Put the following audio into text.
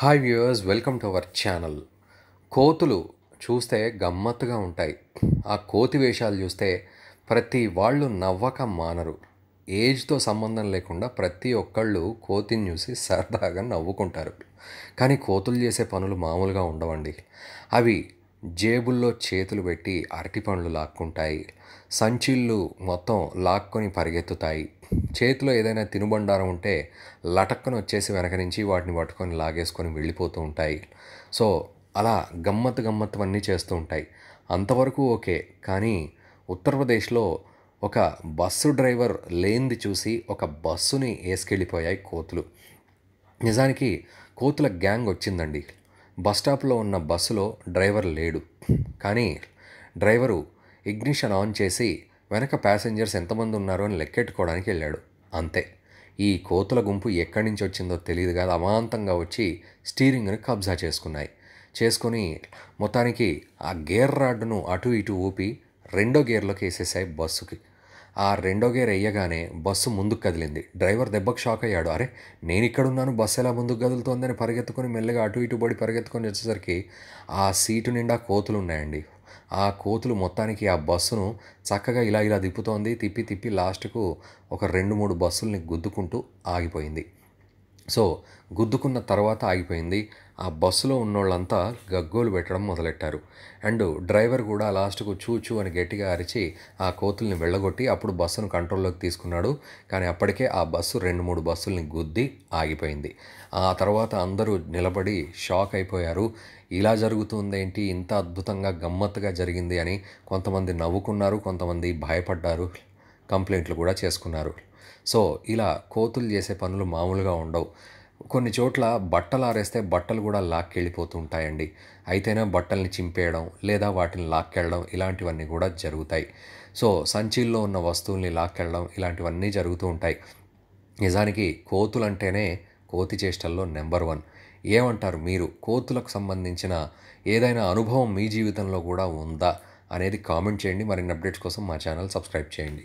hi viewers welcome to our channel కోతులు చూస్తే గమ్మత్తుగా ఉంటాయి ఆ కోతి వేషాలు చూస్తే ప్రతి వాళ్ళు నవ్వక మానరు ఏజ్తో సంబంధం లేకుండా ప్రతి ఒక్కళ్ళు కోతిని చూసి సరదాగా నవ్వుకుంటారు కానీ కోతులు చేసే పనులు మామూలుగా ఉండవండి అవి జేబుల్లో చేతులు పెట్టి అరటి పండ్లు లాక్కుంటాయి సంచిళ్ళు మొత్తం లాక్కొని పరిగెత్తుతాయి చేతిలో ఏదైనా తినుబండారం ఉంటే లటక్కన వచ్చేసి వెనక నుంచి వాటిని పట్టుకొని లాగేసుకొని వెళ్ళిపోతూ ఉంటాయి సో అలా గమ్మత్తు గమ్మత్తు అన్నీ చేస్తూ ఉంటాయి అంతవరకు ఓకే కానీ ఉత్తరప్రదేశ్లో ఒక బస్సు డ్రైవర్ లేనిది చూసి ఒక బస్సుని వేసుకెళ్ళిపోయాయి కోతులు నిజానికి కోతుల గ్యాంగ్ వచ్చిందండి బస్ స్టాప్లో ఉన్న బస్సులో డ్రైవర్ లేడు కానీ డ్రైవరు ఇగ్నిషన్ ఆన్ చేసి వెనక ప్యాసింజర్స్ ఎంతమంది ఉన్నారో అని లెక్కెట్టుకోవడానికి వెళ్ళాడు అంతే ఈ కోతుల గుంపు ఎక్కడి నుంచి వచ్చిందో తెలియదు కాదు అమాంతంగా వచ్చి స్టీరింగ్ను కబ్జా చేసుకున్నాయి చేసుకొని మొత్తానికి ఆ గేర్ రాడ్ను అటు ఇటు ఊపి రెండో గేర్లోకి వేసేసాయి బస్సుకి ఆ రెండో గేర్ వేయగానే బస్సు ముందుకు కదిలింది డ్రైవర్ దెబ్బకు షాక్ అయ్యాడు అరే నేను ఇక్కడున్నాను బస్సు ఎలా ముందుకు కదులుతోందని పరిగెత్తుకొని మెల్లగా అటు ఇటు పడి పరిగెత్తుకొని వచ్చేసరికి ఆ సీటు నిండా కోతులు ఉన్నాయండి ఆ కోతులు మొత్తానికి ఆ బస్సును చక్కగా ఇలా ఇలా తిప్పుతోంది తిప్పి తిప్పి లాస్ట్కు ఒక రెండు మూడు బస్సుల్ని గుద్దుకుంటూ ఆగిపోయింది సో గుద్దుకున్న తర్వాత ఆగిపోయింది ఆ బస్సులో ఉన్నోళ్ళంతా గగ్గోలు పెట్టడం మొదలెట్టారు అండ్ డ్రైవర్ కూడా లాస్ట్కు చూచూ అని గట్టిగా అరిచి ఆ కోతుల్ని వెళ్ళగొట్టి అప్పుడు బస్సును కంట్రోల్లోకి తీసుకున్నాడు కానీ అప్పటికే ఆ బస్సు రెండు మూడు బస్సుల్ని గుద్ది ఆగిపోయింది ఆ తర్వాత అందరూ నిలబడి షాక్ అయిపోయారు ఇలా జరుగుతుందేంటి ఇంత అద్భుతంగా గమ్మత్తుగా జరిగింది అని కొంతమంది నవ్వుకున్నారు కొంతమంది భయపడ్డారు కంప్లైంట్లు కూడా చేసుకున్నారు సో ఇలా కోతులు చేసే పనులు మామూలుగా ఉండవు కొన్ని చోట్ల బట్టలు ఆరేస్తే బట్టలు కూడా లాక్కెళ్ళిపోతూ ఉంటాయండి అయితేనే బట్టల్ని చింపేయడం లేదా వాటిని లాక్కెళ్ళడం ఇలాంటివన్నీ కూడా జరుగుతాయి సో సంచిల్లో ఉన్న వస్తువుల్ని లాక్కెళ్ళడం ఇలాంటివన్నీ జరుగుతూ ఉంటాయి నిజానికి కోతులంటేనే కోతి చేష్టల్లో నెంబర్ వన్ ఏమంటారు మీరు కోతులకు సంబంధించిన ఏదైనా అనుభవం మీ జీవితంలో కూడా ఉందా అనేది కామెంట్ చేయండి మరిన్ని అప్డేట్స్ కోసం మా ఛానల్ సబ్స్క్రైబ్ చేయండి